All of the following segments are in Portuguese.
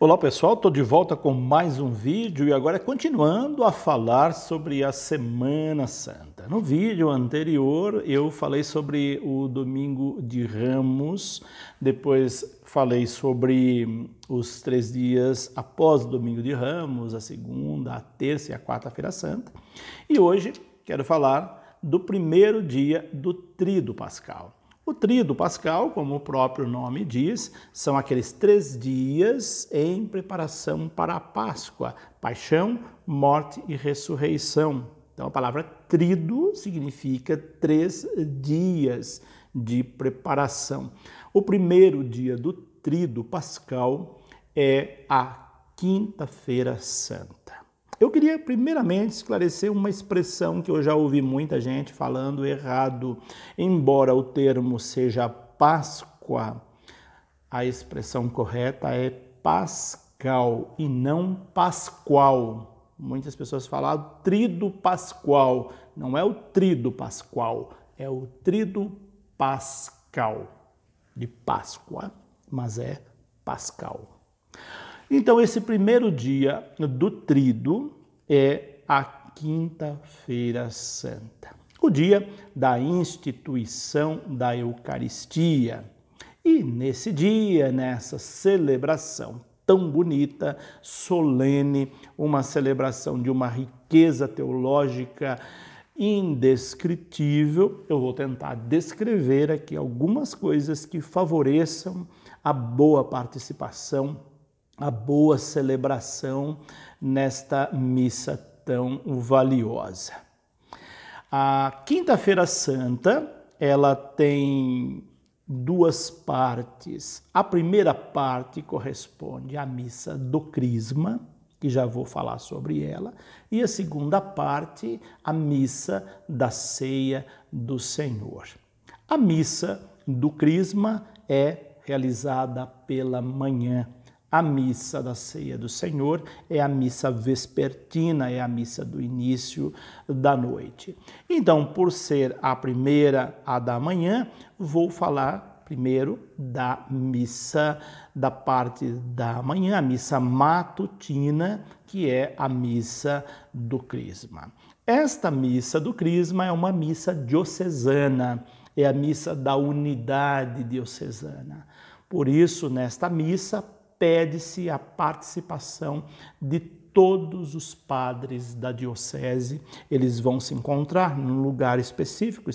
Olá pessoal, estou de volta com mais um vídeo e agora continuando a falar sobre a Semana Santa. No vídeo anterior eu falei sobre o Domingo de Ramos, depois falei sobre os três dias após o Domingo de Ramos, a segunda, a terça e a quarta-feira santa. E hoje quero falar do primeiro dia do Tríduo Pascal. O trido pascal, como o próprio nome diz, são aqueles três dias em preparação para a Páscoa, paixão, morte e ressurreição. Então a palavra trido significa três dias de preparação. O primeiro dia do trido pascal é a Quinta-feira Santa. Eu queria primeiramente esclarecer uma expressão que eu já ouvi muita gente falando errado. Embora o termo seja Páscoa, a expressão correta é Pascal e não Pascual. Muitas pessoas falam ah, trido pascual. Não é o trido pascual, é o trido pascal, de Páscoa, mas é pascal. Então, esse primeiro dia do trido é a Quinta-feira Santa, o dia da instituição da Eucaristia. E nesse dia, nessa celebração tão bonita, solene, uma celebração de uma riqueza teológica indescritível. Eu vou tentar descrever aqui algumas coisas que favoreçam a boa participação a boa celebração nesta missa tão valiosa. A Quinta-feira Santa, ela tem duas partes. A primeira parte corresponde à missa do Crisma, que já vou falar sobre ela, e a segunda parte, a missa da Ceia do Senhor. A missa do Crisma é realizada pela manhã a missa da ceia do Senhor é a missa vespertina, é a missa do início da noite. Então, por ser a primeira a da manhã, vou falar primeiro da missa da parte da manhã, a missa matutina, que é a missa do Crisma. Esta missa do Crisma é uma missa diocesana, é a missa da unidade diocesana. Por isso, nesta missa, pede-se a participação de todos os padres da diocese. Eles vão se encontrar num lugar específico,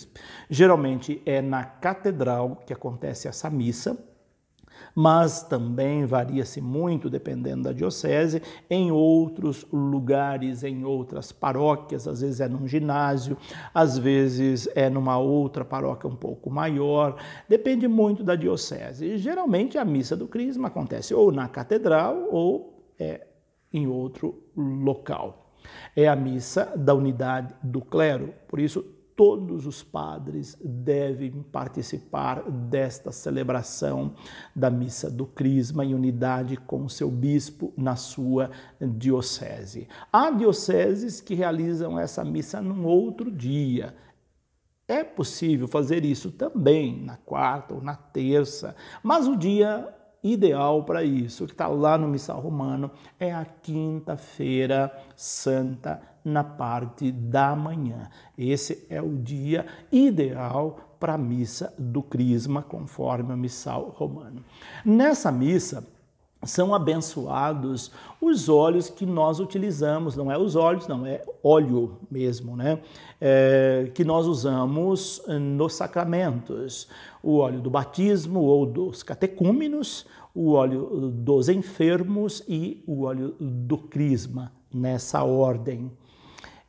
geralmente é na catedral que acontece essa missa mas também varia-se muito, dependendo da diocese, em outros lugares, em outras paróquias, às vezes é num ginásio, às vezes é numa outra paróquia um pouco maior, depende muito da diocese. E, geralmente a missa do Crisma acontece ou na catedral ou é, em outro local. É a missa da unidade do clero, por isso todos os padres devem participar desta celebração da missa do Crisma em unidade com o seu bispo na sua diocese. Há dioceses que realizam essa missa num outro dia. É possível fazer isso também na quarta ou na terça, mas o dia ideal para isso, que está lá no Missal Romano, é a quinta-feira santa na parte da manhã. Esse é o dia ideal para a missa do Crisma, conforme o missal romano. Nessa missa, são abençoados os olhos que nós utilizamos, não é os olhos, não, é óleo mesmo, né? É, que nós usamos eh, nos sacramentos. O óleo do batismo ou dos catecúmenos, o óleo dos enfermos e o óleo do crisma, nessa ordem.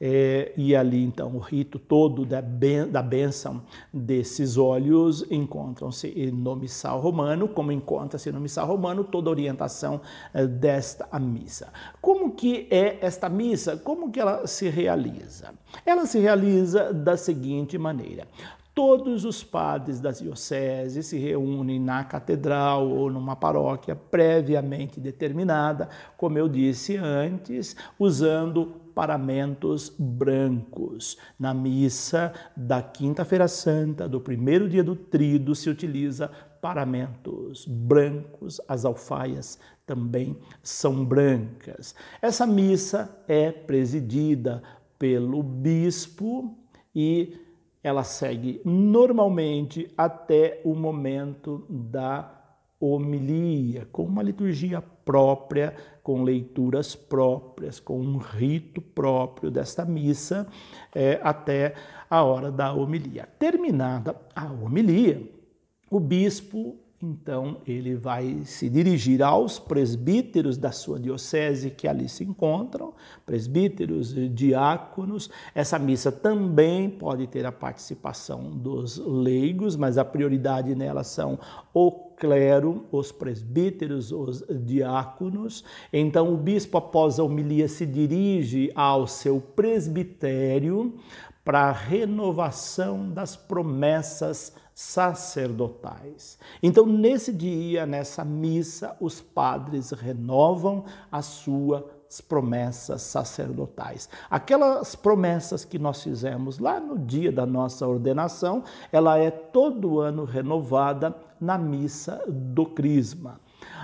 É, e ali então o rito todo da, ben, da benção desses olhos encontram-se no missal romano, como encontra-se no missal romano toda a orientação é, desta missa. Como que é esta missa? Como que ela se realiza? Ela se realiza da seguinte maneira. Todos os padres das dioceses se reúnem na catedral ou numa paróquia previamente determinada, como eu disse antes, usando paramentos brancos. Na missa da Quinta-feira Santa, do primeiro dia do Trido, se utiliza paramentos brancos, as alfaias também são brancas. Essa missa é presidida pelo bispo e ela segue normalmente até o momento da homilia, com uma liturgia própria, com leituras próprias, com um rito próprio desta missa, é, até a hora da homilia. Terminada a homilia, o bispo então ele vai se dirigir aos presbíteros da sua diocese que ali se encontram, presbíteros, diáconos. Essa missa também pode ter a participação dos leigos, mas a prioridade nela são o clero, os presbíteros, os diáconos. Então o bispo, após a homilia, se dirige ao seu presbitério para a renovação das promessas sacerdotais. Então, nesse dia, nessa missa, os padres renovam a sua promessas sacerdotais. Aquelas promessas que nós fizemos lá no dia da nossa ordenação, ela é todo ano renovada na missa do Crisma.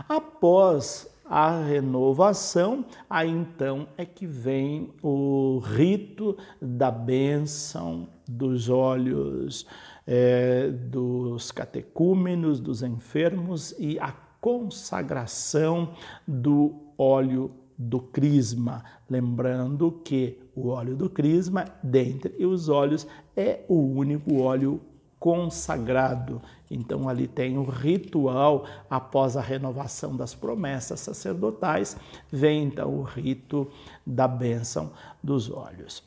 Após a renovação, aí então é que vem o rito da bênção dos olhos é, dos catecúmenos, dos enfermos e a consagração do óleo do crisma. Lembrando que o óleo do crisma, dentre os óleos, é o único óleo consagrado. Então ali tem o ritual após a renovação das promessas sacerdotais, vem então o rito da bênção dos óleos.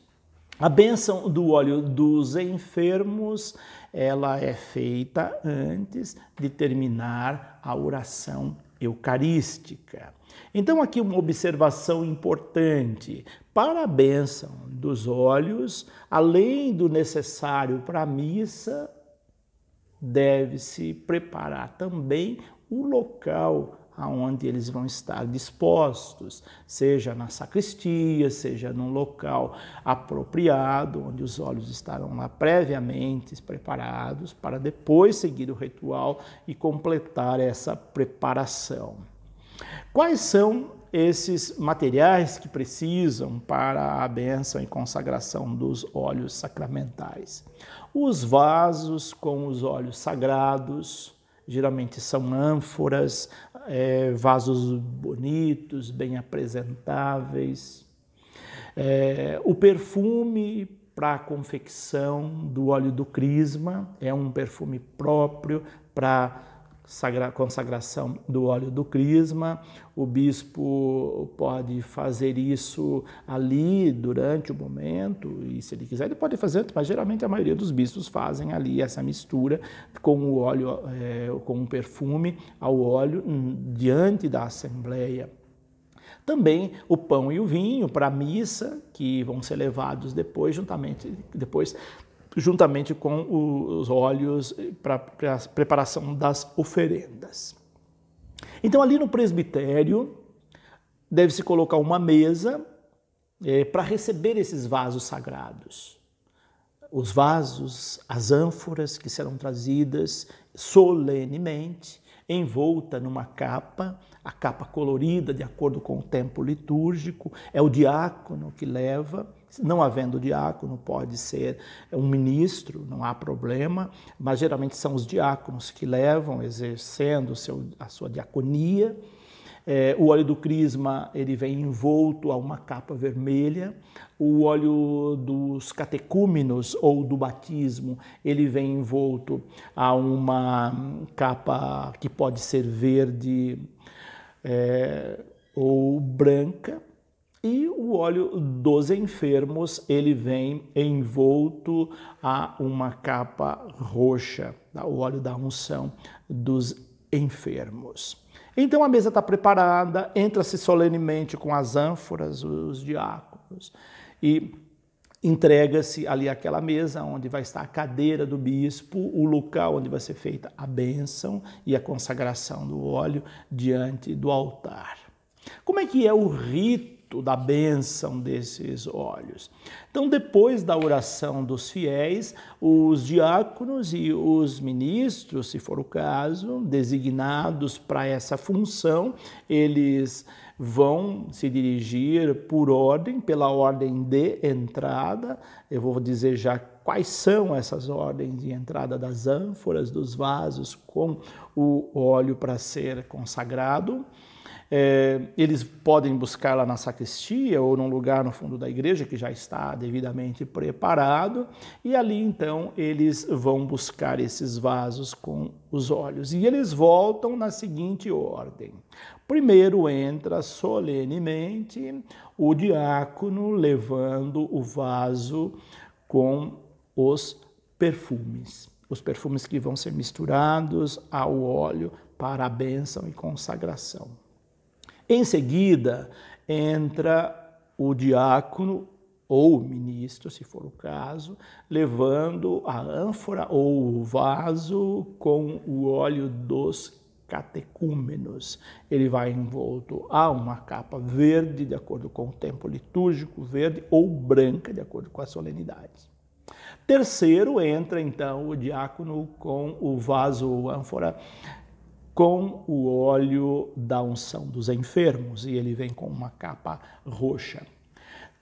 A bênção do óleo dos enfermos ela é feita antes de terminar a oração eucarística. Então, aqui uma observação importante. Para a bênção dos olhos, além do necessário para a missa, deve-se preparar também o local aonde eles vão estar dispostos, seja na sacristia, seja num local apropriado, onde os olhos estarão lá previamente preparados para depois seguir o ritual e completar essa preparação. Quais são esses materiais que precisam para a benção e consagração dos olhos sacramentais? Os vasos com os olhos sagrados, geralmente são ânforas, é, vasos bonitos, bem apresentáveis. É, o perfume para a confecção do óleo do crisma é um perfume próprio para consagração do óleo do crisma. O bispo pode fazer isso ali durante o momento, e se ele quiser, ele pode fazer, mas geralmente a maioria dos bispos fazem ali essa mistura com o óleo, é, com o perfume ao óleo hum, diante da assembleia. Também o pão e o vinho para a missa, que vão ser levados depois, juntamente depois juntamente com os óleos para a preparação das oferendas. Então, ali no presbitério, deve-se colocar uma mesa é, para receber esses vasos sagrados. Os vasos, as ânforas que serão trazidas solenemente, envolta numa capa, a capa colorida de acordo com o tempo litúrgico, é o diácono que leva não havendo diácono, pode ser um ministro, não há problema, mas geralmente são os diáconos que levam, exercendo seu, a sua diaconia. É, o óleo do crisma ele vem envolto a uma capa vermelha. O óleo dos catecúmenos ou do batismo ele vem envolto a uma capa que pode ser verde é, ou branca. E o óleo dos enfermos, ele vem envolto a uma capa roxa, tá? o óleo da unção dos enfermos. Então a mesa está preparada, entra-se solenemente com as ânforas, os diáconos, e entrega-se ali aquela mesa onde vai estar a cadeira do bispo, o local onde vai ser feita a bênção e a consagração do óleo diante do altar. Como é que é o rito? da bênção desses olhos. Então, depois da oração dos fiéis, os diáconos e os ministros, se for o caso, designados para essa função, eles vão se dirigir por ordem, pela ordem de entrada. Eu vou dizer já quais são essas ordens de entrada das ânforas, dos vasos com o óleo para ser consagrado. É, eles podem buscar lá na sacristia ou num lugar no fundo da igreja que já está devidamente preparado, e ali então eles vão buscar esses vasos com os olhos. E eles voltam na seguinte ordem: Primeiro entra solenemente o diácono levando o vaso com os perfumes, os perfumes que vão ser misturados ao óleo para a bênção e consagração. Em seguida, entra o diácono ou o ministro, se for o caso, levando a ânfora ou o vaso com o óleo dos catecúmenos. Ele vai envolto a uma capa verde, de acordo com o tempo litúrgico, verde ou branca, de acordo com as solenidades. Terceiro, entra então o diácono com o vaso ou ânfora com o óleo da unção dos enfermos, e ele vem com uma capa roxa.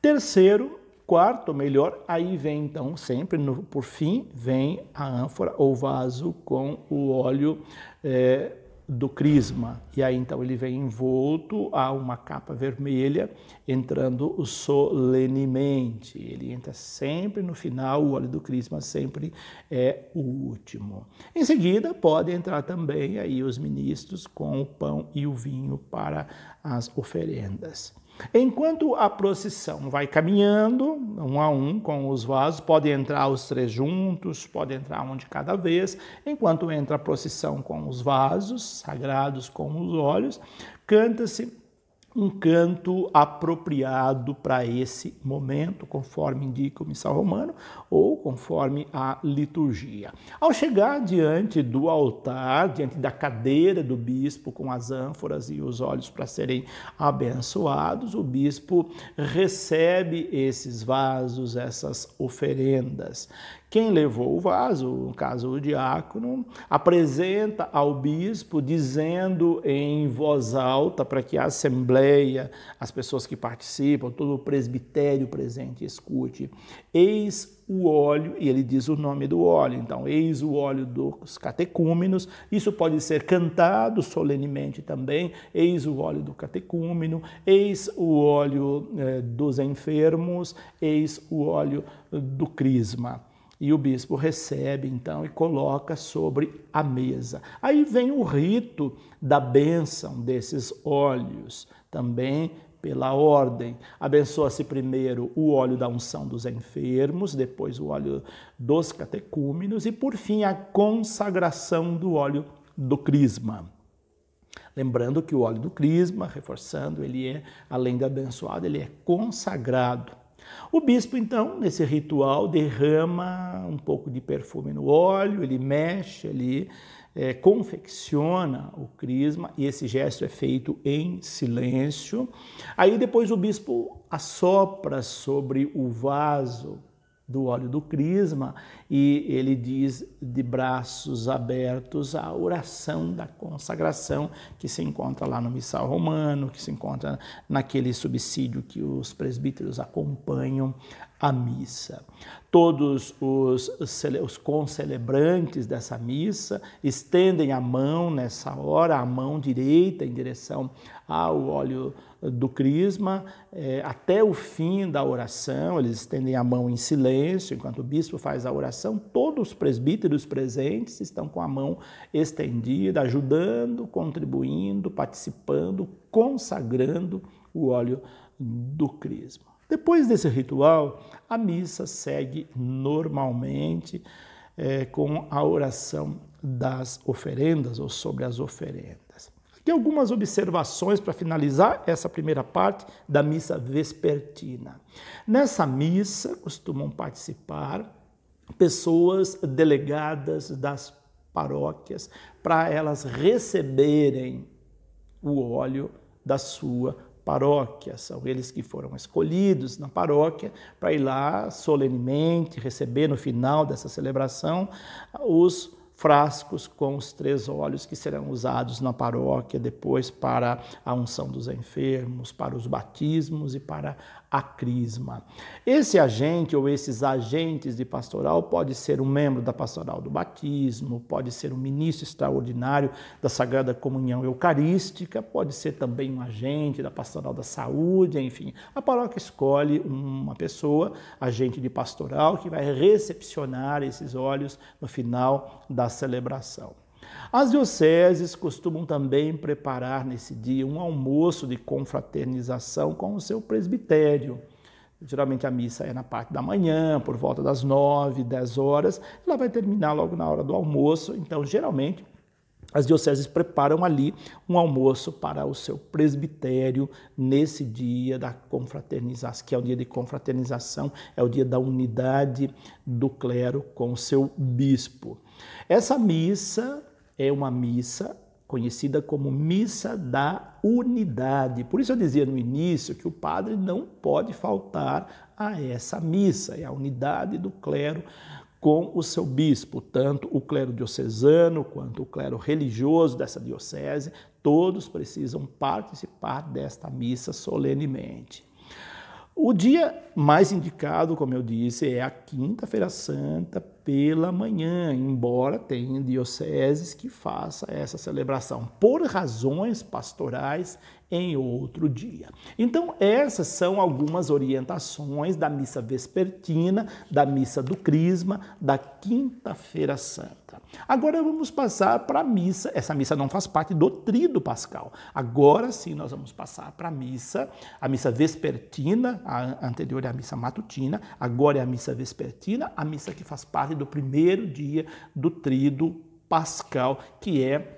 Terceiro, quarto, melhor, aí vem então sempre, no, por fim, vem a ânfora ou vaso com o óleo é, do crisma. E aí então ele vem envolto a uma capa vermelha, entrando solenemente. Ele entra sempre no final, o óleo do crisma sempre é o último. Em seguida, podem entrar também aí os ministros com o pão e o vinho para as oferendas. Enquanto a procissão vai caminhando, um a um com os vasos, podem entrar os três juntos, pode entrar um de cada vez. Enquanto entra a procissão com os vasos sagrados, com os olhos, canta-se um canto apropriado para esse momento, conforme indica o missal romano ou conforme a liturgia. Ao chegar diante do altar, diante da cadeira do bispo com as ânforas e os olhos para serem abençoados, o bispo recebe esses vasos, essas oferendas quem levou o vaso, no caso o diácono, apresenta ao bispo dizendo em voz alta para que a assembleia, as pessoas que participam, todo o presbitério presente escute: Eis o óleo, e ele diz o nome do óleo. Então, eis o óleo dos catecúmenos. Isso pode ser cantado solenemente também. Eis o óleo do catecúmeno, eis o óleo eh, dos enfermos, eis o óleo do crisma. E o bispo recebe então e coloca sobre a mesa. Aí vem o rito da bênção desses óleos, também pela ordem. Abençoa-se primeiro o óleo da unção dos enfermos, depois o óleo dos catecúmenos e por fim a consagração do óleo do crisma. Lembrando que o óleo do crisma, reforçando, ele é, além de abençoado, ele é consagrado o bispo, então, nesse ritual, derrama um pouco de perfume no óleo, ele mexe ali, é, confecciona o crisma e esse gesto é feito em silêncio. Aí depois o bispo assopra sobre o vaso do óleo do crisma e ele diz de braços abertos a oração da consagração que se encontra lá no missal romano, que se encontra naquele subsídio que os presbíteros acompanham a missa. Todos os, os concelebrantes dessa missa estendem a mão nessa hora, a mão direita em direção ao óleo do crisma, é, até o fim da oração, eles estendem a mão em silêncio, enquanto o bispo faz a oração, todos os presbíteros presentes estão com a mão estendida, ajudando, contribuindo, participando, consagrando o óleo do crisma. Depois desse ritual, a missa segue normalmente é, com a oração das oferendas ou sobre as oferendas. Aqui algumas observações para finalizar essa primeira parte da missa vespertina. Nessa missa costumam participar pessoas delegadas das paróquias para elas receberem o óleo da sua paróquia, são eles que foram escolhidos na paróquia para ir lá solenemente receber no final dessa celebração os frascos com os três olhos que serão usados na paróquia depois para a unção dos enfermos, para os batismos e para a Crisma. Esse agente ou esses agentes de pastoral pode ser um membro da pastoral do batismo, pode ser um ministro extraordinário da Sagrada Comunhão Eucarística, pode ser também um agente da pastoral da saúde, enfim. A paróquia escolhe uma pessoa, agente de pastoral, que vai recepcionar esses olhos no final da celebração. As dioceses costumam também preparar nesse dia um almoço de confraternização com o seu presbitério. Geralmente a missa é na parte da manhã, por volta das nove, dez horas. Ela vai terminar logo na hora do almoço. Então, geralmente, as dioceses preparam ali um almoço para o seu presbitério nesse dia da confraternização, que é o dia de confraternização, é o dia da unidade do clero com o seu bispo. Essa missa é uma missa conhecida como Missa da Unidade. Por isso eu dizia no início que o padre não pode faltar a essa missa, é a unidade do clero com o seu bispo, tanto o clero diocesano quanto o clero religioso dessa diocese, todos precisam participar desta missa solenemente. O dia mais indicado, como eu disse, é a Quinta-feira Santa, pela manhã, embora tenha dioceses que faça essa celebração por razões pastorais em outro dia. Então, essas são algumas orientações da missa vespertina, da missa do Crisma, da Quinta-feira Santa. Agora vamos passar para a missa. Essa missa não faz parte do Trido Pascal. Agora sim nós vamos passar para a missa, a missa vespertina, a anterior é a missa matutina, agora é a missa vespertina, a missa que faz parte do primeiro dia do Trido Pascal, que é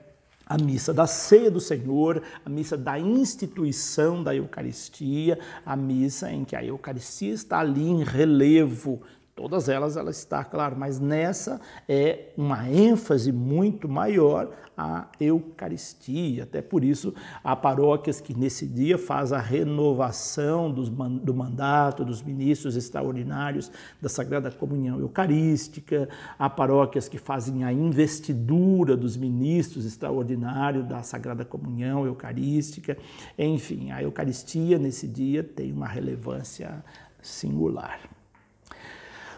a missa da ceia do Senhor, a missa da instituição da Eucaristia, a missa em que a Eucaristia está ali em relevo, Todas elas, ela está, claro, mas nessa é uma ênfase muito maior à Eucaristia. Até por isso, há paróquias que nesse dia faz a renovação dos, do mandato dos ministros extraordinários da Sagrada Comunhão Eucarística, há paróquias que fazem a investidura dos ministros extraordinários da Sagrada Comunhão Eucarística. Enfim, a Eucaristia nesse dia tem uma relevância singular.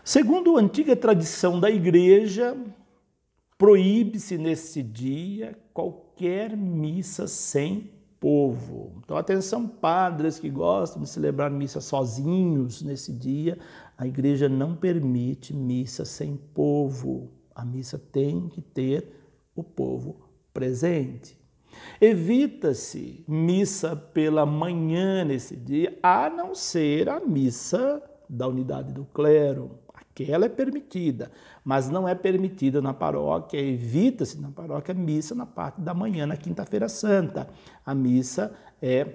Segundo a antiga tradição da igreja, proíbe-se nesse dia qualquer missa sem povo. Então, atenção, padres que gostam de celebrar missa sozinhos nesse dia, a igreja não permite missa sem povo. A missa tem que ter o povo presente. Evita-se missa pela manhã nesse dia, a não ser a missa da unidade do clero que ela é permitida, mas não é permitida na paróquia, evita-se na paróquia a missa na parte da manhã, na quinta-feira santa. A missa é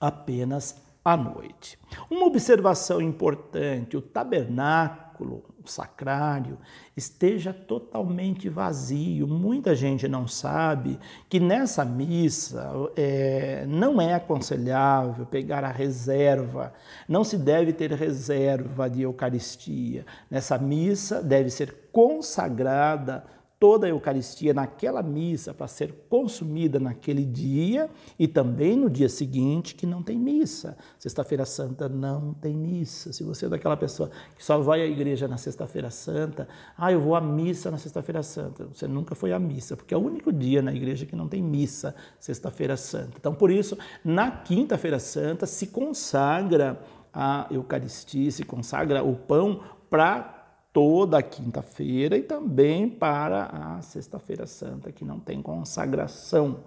apenas à noite. Uma observação importante: o tabernáculo sacrário esteja totalmente vazio. Muita gente não sabe que nessa missa é, não é aconselhável pegar a reserva, não se deve ter reserva de Eucaristia. Nessa missa deve ser consagrada toda a Eucaristia naquela missa para ser consumida naquele dia e também no dia seguinte, que não tem missa. Sexta-feira Santa não tem missa. Se você é daquela pessoa que só vai à igreja na Sexta-feira Santa, ah, eu vou à missa na Sexta-feira Santa. Você nunca foi à missa, porque é o único dia na igreja que não tem missa, Sexta-feira Santa. Então, por isso, na Quinta-feira Santa se consagra a Eucaristia, se consagra o pão para toda quinta-feira e também para a Sexta-feira Santa, que não tem consagração.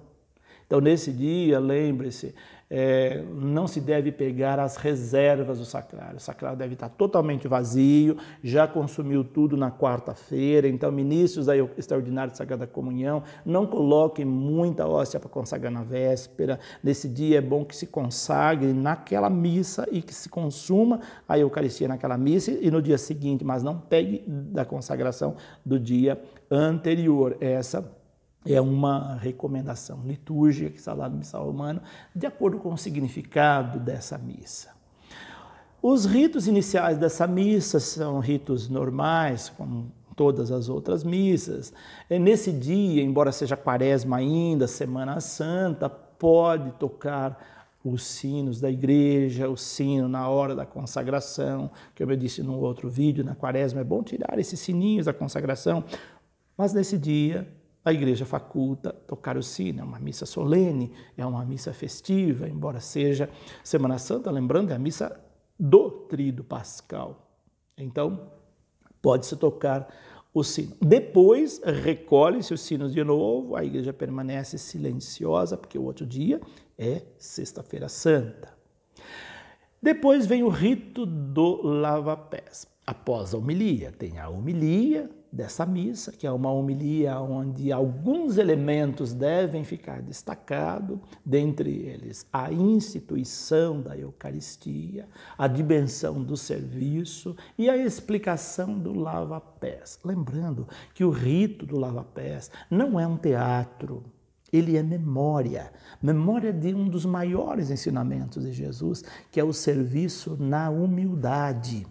Então, nesse dia, lembre-se, é, não se deve pegar as reservas do sacrário. O sacrário deve estar totalmente vazio, já consumiu tudo na quarta-feira. Então, ministros da Extraordinária de Sagrada Comunhão, não coloquem muita hóstia para consagrar na véspera. Nesse dia é bom que se consagre naquela missa e que se consuma a Eucaristia naquela missa e no dia seguinte, mas não pegue da consagração do dia anterior. Essa é uma recomendação litúrgica, que está lá no missal humano, de acordo com o significado dessa missa. Os ritos iniciais dessa missa são ritos normais, como todas as outras missas. É, nesse dia, embora seja quaresma ainda, Semana Santa, pode tocar os sinos da igreja, o sino na hora da consagração, que eu disse no outro vídeo, na quaresma é bom tirar esses sininhos da consagração, mas nesse dia a igreja faculta tocar o sino, é uma missa solene, é uma missa festiva, embora seja Semana Santa, lembrando, é a missa do trido pascal. Então, pode-se tocar o sino. Depois, recolhe-se os sinos de novo, a igreja permanece silenciosa, porque o outro dia é Sexta-feira Santa. Depois vem o rito do lava-pés após a homilia. Tem a homilia dessa missa, que é uma homilia onde alguns elementos devem ficar destacados, dentre eles a instituição da Eucaristia, a dimensão do serviço e a explicação do lava-pés. Lembrando que o rito do lava-pés não é um teatro, ele é memória, memória de um dos maiores ensinamentos de Jesus, que é o serviço na humildade.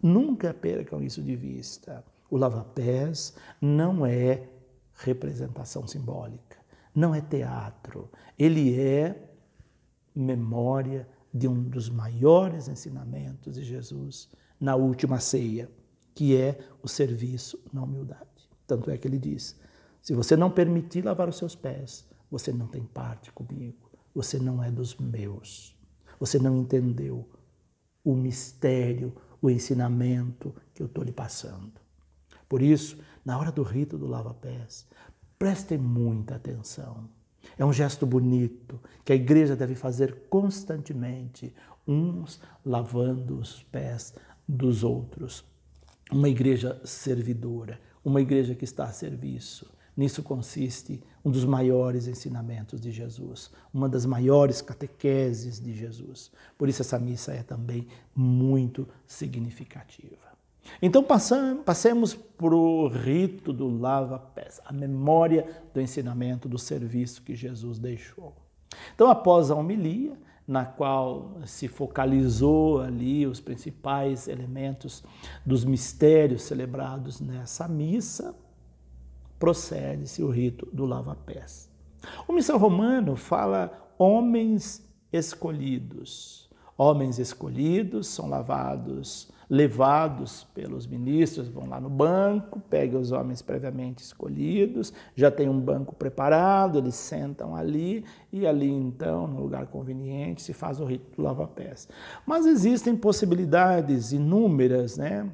Nunca percam isso de vista. O lavapés não é representação simbólica, não é teatro. Ele é memória de um dos maiores ensinamentos de Jesus na última ceia, que é o serviço na humildade. Tanto é que ele diz: se você não permitir lavar os seus pés, você não tem parte comigo, você não é dos meus. Você não entendeu o mistério o ensinamento que eu estou lhe passando. Por isso, na hora do rito do lava-pés, prestem muita atenção. É um gesto bonito que a igreja deve fazer constantemente, uns lavando os pés dos outros. Uma igreja servidora, uma igreja que está a serviço. Nisso consiste um dos maiores ensinamentos de Jesus, uma das maiores catequeses de Jesus. Por isso, essa missa é também muito significativa. Então, passemos para o rito do lava-pés, a memória do ensinamento, do serviço que Jesus deixou. Então, após a homilia, na qual se focalizou ali os principais elementos dos mistérios celebrados nessa missa, procede-se o rito do lava-pés. O missão romano fala homens escolhidos. Homens escolhidos são lavados, levados pelos ministros, vão lá no banco, pegam os homens previamente escolhidos, já tem um banco preparado, eles sentam ali e ali então, no lugar conveniente, se faz o rito do lava-pés. Mas existem possibilidades inúmeras, né?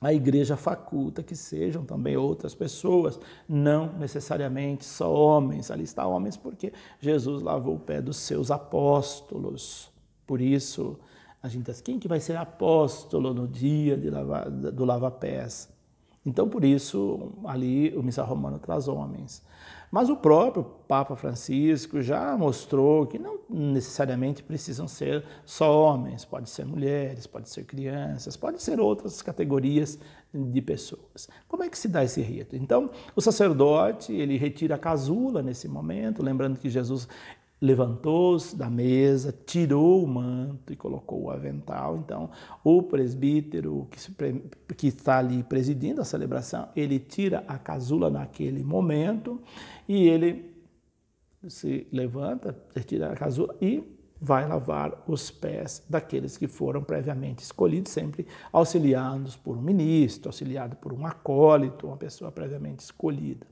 a igreja faculta que sejam também outras pessoas, não necessariamente só homens. Ali está homens porque Jesus lavou o pé dos seus apóstolos. Por isso, a gente diz, quem que vai ser apóstolo no dia lava, do lava-pés? Então, por isso, ali o missal romano traz homens. Mas o próprio Papa Francisco já mostrou que não necessariamente precisam ser só homens, pode ser mulheres, pode ser crianças, pode ser outras categorias de pessoas. Como é que se dá esse rito? Então, o sacerdote, ele retira a casula nesse momento, lembrando que Jesus levantou-se da mesa, tirou o manto e colocou o avental. Então, o presbítero que, se, que, está ali presidindo a celebração, ele tira a casula naquele momento e ele se levanta, tira a casula e vai lavar os pés daqueles que foram previamente escolhidos, sempre auxiliados por um ministro, auxiliado por um acólito, uma pessoa previamente escolhida.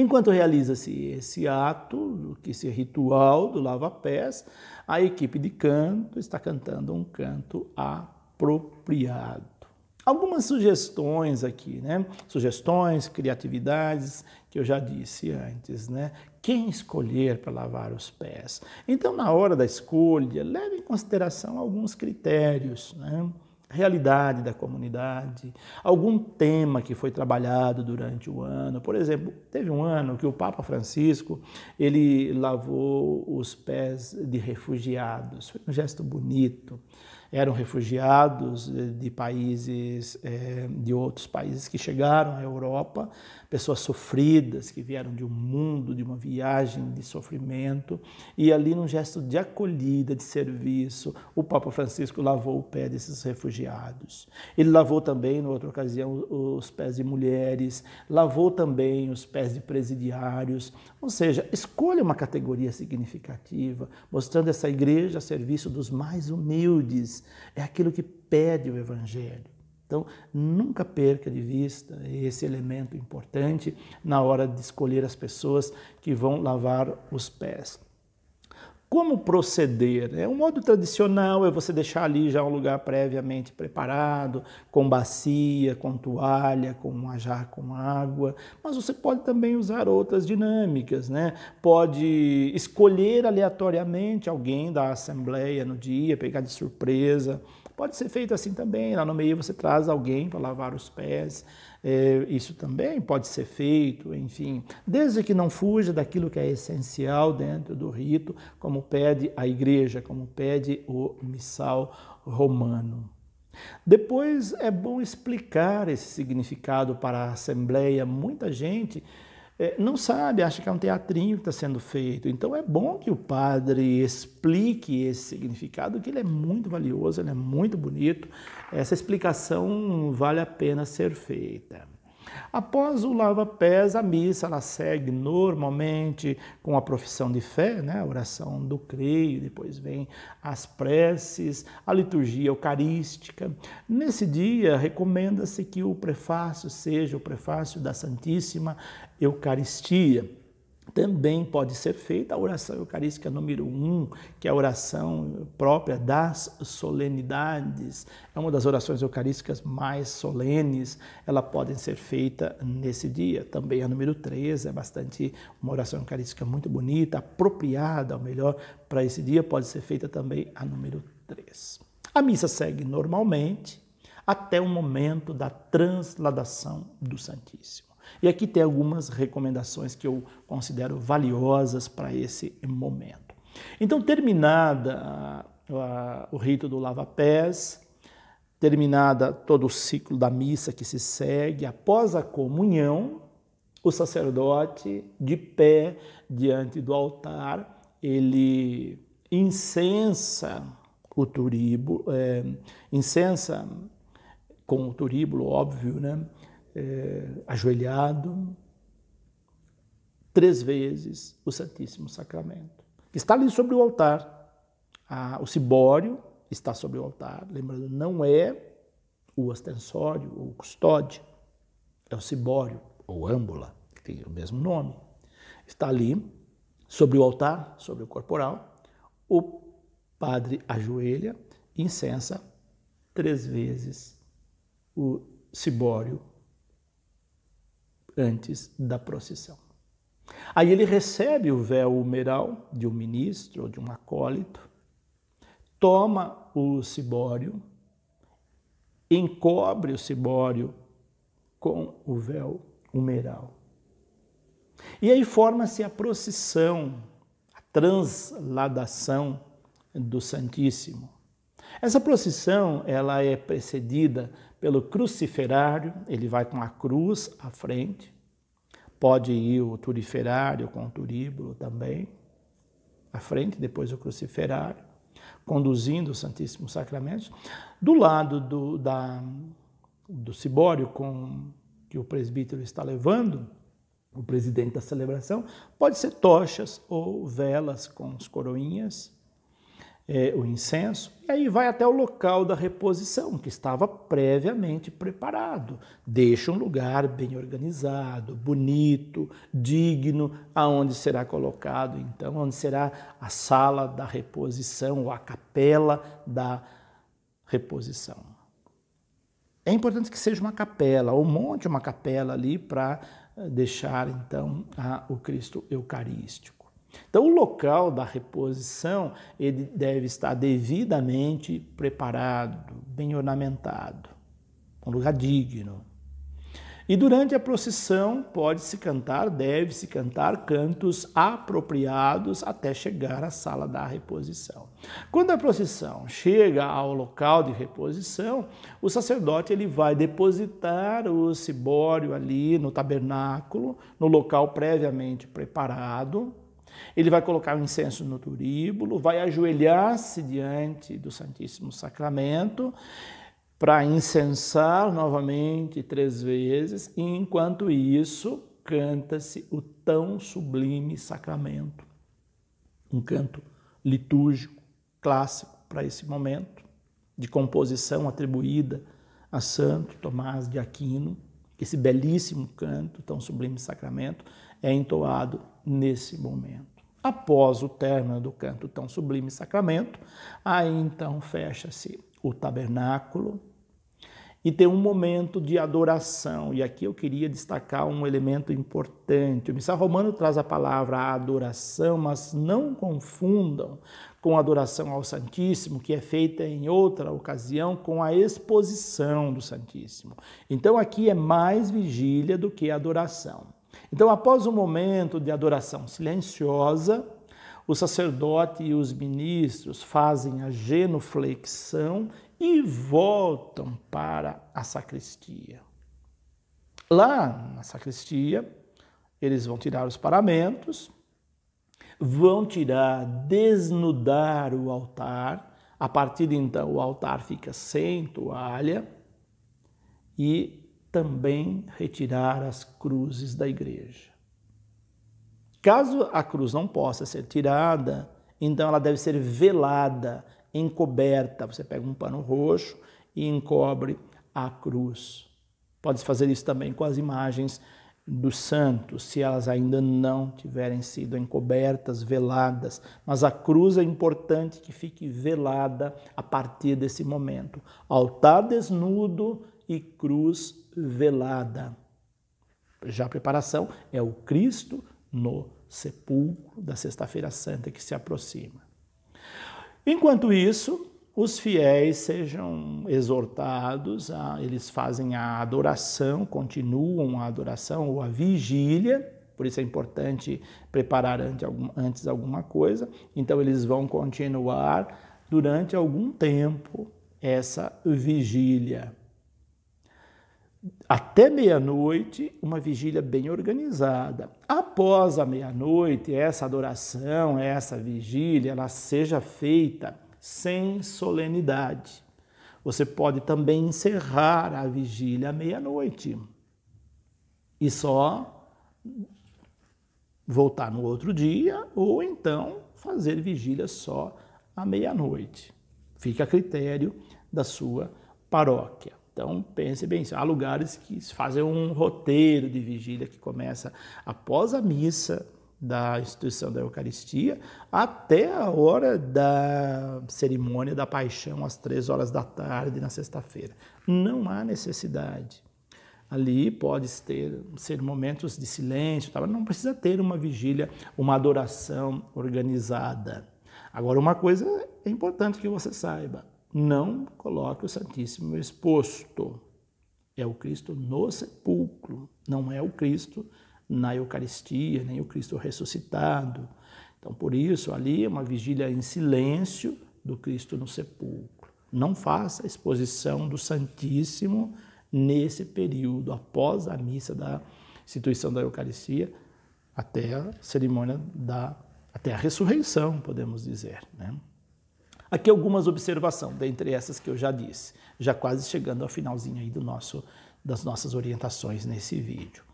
Enquanto realiza-se esse ato, esse ritual do lava-pés, a equipe de canto está cantando um canto apropriado. Algumas sugestões aqui, né? Sugestões, criatividades, que eu já disse antes, né? Quem escolher para lavar os pés? Então, na hora da escolha, leve em consideração alguns critérios, né? realidade da comunidade, algum tema que foi trabalhado durante o ano. Por exemplo, teve um ano que o Papa Francisco, ele lavou os pés de refugiados. Foi um gesto bonito eram refugiados de países, eh, de outros países que chegaram à Europa, pessoas sofridas que vieram de um mundo, de uma viagem de sofrimento, e ali num gesto de acolhida, de serviço, o Papa Francisco lavou o pé desses refugiados. Ele lavou também, em outra ocasião, os pés de mulheres, lavou também os pés de presidiários, ou seja, escolha uma categoria significativa, mostrando essa igreja a serviço dos mais humildes, é aquilo que pede o Evangelho. Então, nunca perca de vista esse elemento importante na hora de escolher as pessoas que vão lavar os pés. Como proceder? É um modo tradicional, é você deixar ali já um lugar previamente preparado, com bacia, com toalha, com um jarra com água, mas você pode também usar outras dinâmicas, né? Pode escolher aleatoriamente alguém da assembleia no dia, pegar de surpresa, Pode ser feito assim também. Lá no meio você traz alguém para lavar os pés. É, isso também pode ser feito, enfim. Desde que não fuja daquilo que é essencial dentro do rito, como pede a igreja, como pede o missal romano. Depois é bom explicar esse significado para a Assembleia. Muita gente é, não sabe, acha que é um teatrinho que está sendo feito. Então é bom que o padre explique esse significado, que ele é muito valioso, ele é muito bonito. Essa explicação vale a pena ser feita. Após o lava-pés, a missa ela segue normalmente com a profissão de fé, né? a oração do creio, depois vem as preces, a liturgia eucarística. Nesse dia, recomenda-se que o prefácio seja o prefácio da Santíssima Eucaristia também pode ser feita a oração eucarística número um, que é a oração própria das solenidades. É uma das orações eucarísticas mais solenes, ela pode ser feita nesse dia. Também a número três é bastante uma oração eucarística muito bonita, apropriada, ao melhor, para esse dia pode ser feita também a número três. A missa segue normalmente até o momento da transladação do Santíssimo. E aqui tem algumas recomendações que eu considero valiosas para esse momento. Então, terminada ah, ah, o rito do lava-pés, terminada todo o ciclo da missa que se segue, após a comunhão, o sacerdote, de pé diante do altar, ele incensa o turíbulo, é, incensa com o turíbulo, óbvio, né? é, ajoelhado, três vezes o Santíssimo Sacramento. Está ali sobre o altar. Ah, o cibório está sobre o altar. Lembrando, não é o ostensório ou o custódio, é o cibório ou âmbula, que tem o mesmo nome. Está ali sobre o altar, sobre o corporal. O padre ajoelha, incensa três vezes o cibório antes da procissão. Aí ele recebe o véu humeral de um ministro ou de um acólito, toma o cibório, encobre o cibório com o véu humeral. E aí forma-se a procissão, a transladação do Santíssimo. Essa procissão ela é precedida pelo cruciferário, ele vai com a cruz à frente. Pode ir o turiferário com o turíbulo também à frente, depois o cruciferário, conduzindo o Santíssimo Sacramento. Do lado do, da, do cibório com, que o presbítero está levando, o presidente da celebração, pode ser tochas ou velas com as coroinhas é, o incenso, e aí vai até o local da reposição, que estava previamente preparado. Deixa um lugar bem organizado, bonito, digno, aonde será colocado, então, onde será a sala da reposição ou a capela da reposição. É importante que seja uma capela, ou monte uma capela ali para eh, deixar, então, a, o Cristo Eucarístico. Então, o local da reposição ele deve estar devidamente preparado, bem ornamentado, um lugar digno. E durante a procissão pode-se cantar, deve-se cantar cantos apropriados até chegar à sala da reposição. Quando a procissão chega ao local de reposição, o sacerdote ele vai depositar o cibório ali no tabernáculo, no local previamente preparado, ele vai colocar o incenso no turíbulo, vai ajoelhar-se diante do Santíssimo Sacramento para incensar novamente três vezes, e enquanto isso, canta-se o tão sublime sacramento. Um canto litúrgico clássico para esse momento, de composição atribuída a Santo Tomás de Aquino. Esse belíssimo canto, tão sublime sacramento, é entoado nesse momento. Após o término do canto tão sublime sacramento, aí então fecha-se o tabernáculo e tem um momento de adoração. E aqui eu queria destacar um elemento importante. O missal romano traz a palavra adoração, mas não confundam com a adoração ao Santíssimo, que é feita em outra ocasião com a exposição do Santíssimo. Então aqui é mais vigília do que adoração. Então, após o um momento de adoração silenciosa, o sacerdote e os ministros fazem a genuflexão e voltam para a sacristia. Lá na sacristia, eles vão tirar os paramentos, vão tirar, desnudar o altar. A partir de então, o altar fica sem toalha e também retirar as cruzes da igreja. Caso a cruz não possa ser tirada, então ela deve ser velada, encoberta. Você pega um pano roxo e encobre a cruz. Pode-se fazer isso também com as imagens dos santos, se elas ainda não tiverem sido encobertas, veladas. Mas a cruz é importante que fique velada a partir desse momento. Altar desnudo e cruz velada. Já a preparação é o Cristo no sepulcro da Sexta-feira Santa que se aproxima. Enquanto isso, os fiéis sejam exortados, a, eles fazem a adoração, continuam a adoração ou a vigília, por isso é importante preparar antes alguma coisa. Então, eles vão continuar durante algum tempo essa vigília até meia-noite, uma vigília bem organizada. Após a meia-noite, essa adoração, essa vigília, ela seja feita sem solenidade. Você pode também encerrar a vigília à meia-noite e só voltar no outro dia ou então fazer vigília só à meia-noite. Fica a critério da sua paróquia. Então pense bem, há lugares que fazem um roteiro de vigília que começa após a missa da instituição da Eucaristia até a hora da cerimônia da paixão às três horas da tarde na sexta-feira. Não há necessidade. Ali pode ter, ser momentos de silêncio, mas não precisa ter uma vigília, uma adoração organizada. Agora, uma coisa é importante que você saiba: não coloque o Santíssimo exposto. É o Cristo no sepulcro, não é o Cristo na Eucaristia, nem o Cristo ressuscitado. Então, por isso, ali é uma vigília em silêncio do Cristo no sepulcro. Não faça exposição do Santíssimo nesse período, após a missa da instituição da Eucaristia, até a cerimônia da. até a ressurreição, podemos dizer. Né? Aqui algumas observações, dentre essas que eu já disse, já quase chegando ao finalzinho aí do nosso, das nossas orientações nesse vídeo.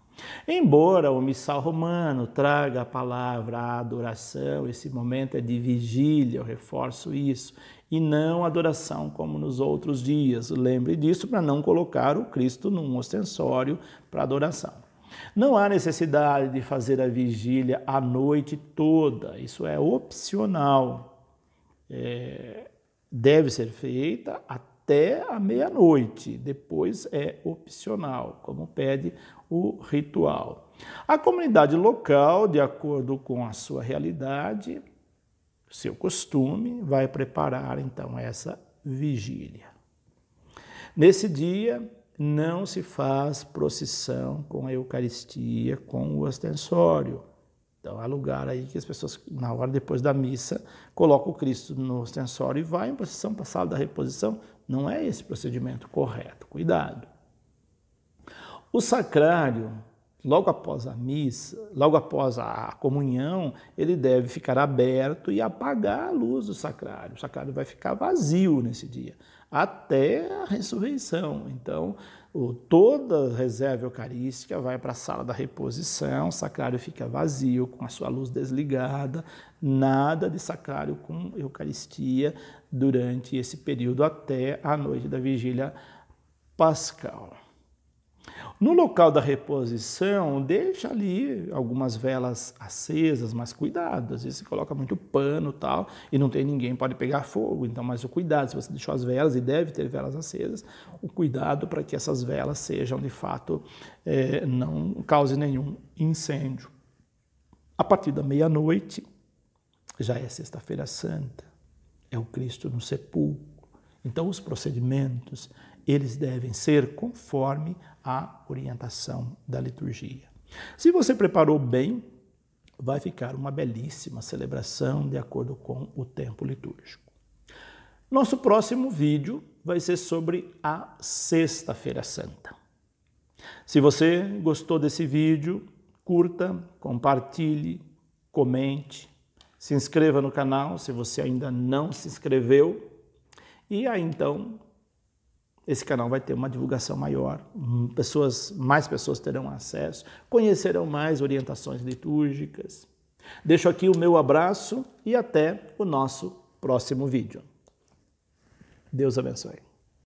Embora o missal romano traga a palavra a adoração, esse momento é de vigília, eu reforço isso, e não adoração como nos outros dias. Lembre disso para não colocar o Cristo num ostensório para adoração. Não há necessidade de fazer a vigília a noite toda, isso é opcional é, deve ser feita até a meia-noite, depois é opcional, como pede o ritual. A comunidade local, de acordo com a sua realidade, seu costume, vai preparar então essa vigília. Nesse dia, não se faz procissão com a Eucaristia, com o ostensório então há lugar aí que as pessoas, na hora depois da missa, colocam o Cristo no ostensório e vai para a passada da reposição. Não é esse procedimento correto, cuidado. O sacrário, logo após a missa, logo após a comunhão, ele deve ficar aberto e apagar a luz do sacrário. O sacrário vai ficar vazio nesse dia, até a ressurreição. Então, toda reserva eucarística vai para a sala da reposição, o sacrário fica vazio, com a sua luz desligada, nada de sacrário com Eucaristia durante esse período até a noite da vigília pascal. No local da reposição, deixa ali algumas velas acesas, mas cuidado. Às vezes você coloca muito pano tal, e não tem ninguém, pode pegar fogo. Então, mas o cuidado, se você deixou as velas, e deve ter velas acesas, o cuidado para que essas velas sejam, de fato, é, não cause nenhum incêndio. A partir da meia-noite, já é Sexta-feira Santa, é o Cristo no sepulcro. Então, os procedimentos, eles devem ser conforme a orientação da liturgia. Se você preparou bem, vai ficar uma belíssima celebração de acordo com o tempo litúrgico. Nosso próximo vídeo vai ser sobre a Sexta-feira Santa. Se você gostou desse vídeo, curta, compartilhe, comente, se inscreva no canal se você ainda não se inscreveu e aí então esse canal vai ter uma divulgação maior, hum, pessoas, mais pessoas terão acesso, conhecerão mais orientações litúrgicas. Deixo aqui o meu abraço e até o nosso próximo vídeo. Deus abençoe.